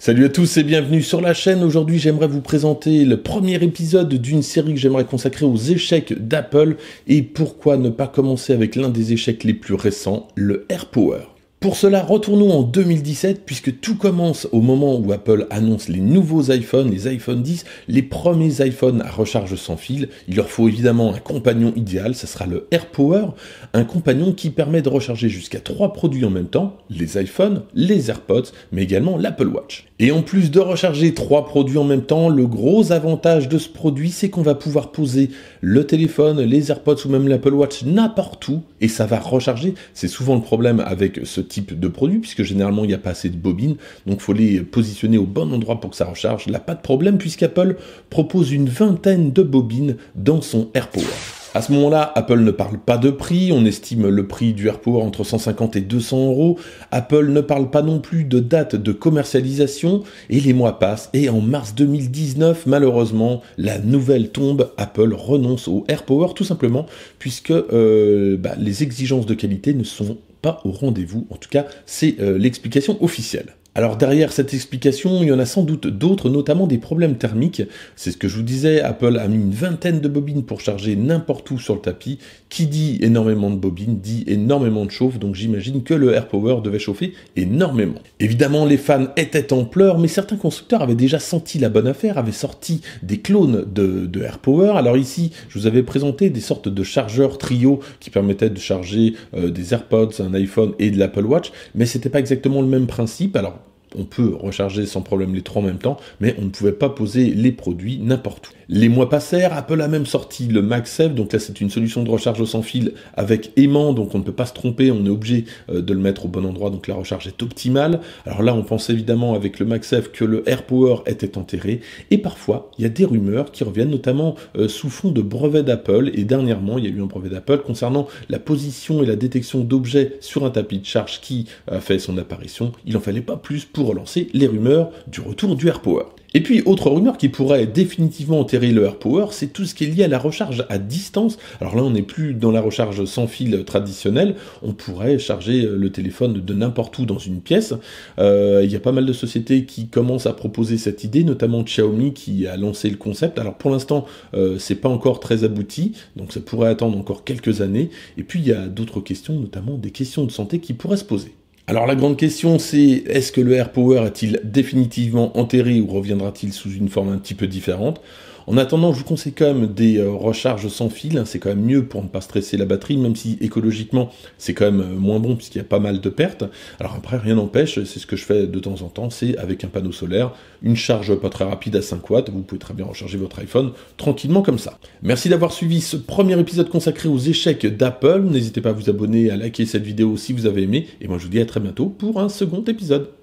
Salut à tous et bienvenue sur la chaîne. Aujourd'hui, j'aimerais vous présenter le premier épisode d'une série que j'aimerais consacrer aux échecs d'Apple et pourquoi ne pas commencer avec l'un des échecs les plus récents, le AirPower. Pour cela, retournons en 2017, puisque tout commence au moment où Apple annonce les nouveaux iPhones, les iPhone 10, les premiers iPhones à recharge sans fil. Il leur faut évidemment un compagnon idéal, ce sera le AirPower, un compagnon qui permet de recharger jusqu'à trois produits en même temps, les iPhones, les AirPods, mais également l'Apple Watch. Et en plus de recharger trois produits en même temps, le gros avantage de ce produit, c'est qu'on va pouvoir poser le téléphone, les AirPods ou même l'Apple Watch n'importe où, et ça va recharger. C'est souvent le problème avec ce type de produit, puisque généralement il n'y a pas assez de bobines, donc il faut les positionner au bon endroit pour que ça recharge. Là, pas de problème, puisqu'Apple propose une vingtaine de bobines dans son AirPower. À ce moment-là, Apple ne parle pas de prix, on estime le prix du AirPower entre 150 et 200 euros, Apple ne parle pas non plus de date de commercialisation, et les mois passent, et en mars 2019, malheureusement, la nouvelle tombe, Apple renonce au AirPower tout simplement, puisque euh, bah, les exigences de qualité ne sont pas au rendez-vous. En tout cas, c'est euh, l'explication officielle. Alors derrière cette explication, il y en a sans doute d'autres, notamment des problèmes thermiques. C'est ce que je vous disais, Apple a mis une vingtaine de bobines pour charger n'importe où sur le tapis. Qui dit énormément de bobines dit énormément de chauffe, donc j'imagine que le AirPower devait chauffer énormément. Évidemment, les fans étaient en pleurs, mais certains constructeurs avaient déjà senti la bonne affaire, avaient sorti des clones de, Air AirPower. Alors ici, je vous avais présenté des sortes de chargeurs trio qui permettaient de charger euh, des AirPods, un iPhone et de l'Apple Watch, mais c'était pas exactement le même principe. Alors on peut recharger sans problème les trois en même temps, mais on ne pouvait pas poser les produits n'importe où. Les mois passèrent, Apple a même sorti le MagSafe, donc là c'est une solution de recharge sans fil avec aimant, donc on ne peut pas se tromper, on est obligé euh, de le mettre au bon endroit, donc la recharge est optimale. Alors là on pense évidemment avec le MagSafe que le AirPower était enterré, et parfois il y a des rumeurs qui reviennent notamment euh, sous fond de brevets d'Apple, et dernièrement il y a eu un brevet d'Apple concernant la position et la détection d'objets sur un tapis de charge qui a fait son apparition, il n'en fallait pas plus pour relancer les rumeurs du retour du AirPower. Et puis, autre rumeur qui pourrait définitivement enterrer le Power, c'est tout ce qui est lié à la recharge à distance. Alors là, on n'est plus dans la recharge sans fil traditionnelle. On pourrait charger euh, le téléphone de n'importe où dans une pièce. Euh, il y a pas mal de sociétés qui commencent à proposer cette idée, notamment Xiaomi qui a lancé le concept. Alors pour l'instant, euh, c'est pas encore très abouti, donc ça pourrait attendre encore quelques années. Et puis, il y a d'autres questions, notamment des questions de santé qui pourraient se poser. Alors la grande question c'est est-ce que le air power est-il définitivement enterré ou reviendra-t-il sous une forme un petit peu différente en attendant, je vous conseille quand même des euh, recharges sans fil, hein. c'est quand même mieux pour ne pas stresser la batterie, même si écologiquement c'est quand même euh, moins bon puisqu'il y a pas mal de pertes. Alors après, rien n'empêche, c'est ce que je fais de temps en temps, c'est avec un panneau solaire, une charge pas très rapide à 5 watts, vous pouvez très bien recharger votre iPhone tranquillement comme ça. Merci d'avoir suivi ce premier épisode consacré aux échecs d'Apple, n'hésitez pas à vous abonner, à liker cette vidéo si vous avez aimé, et moi je vous dis à très bientôt pour un second épisode.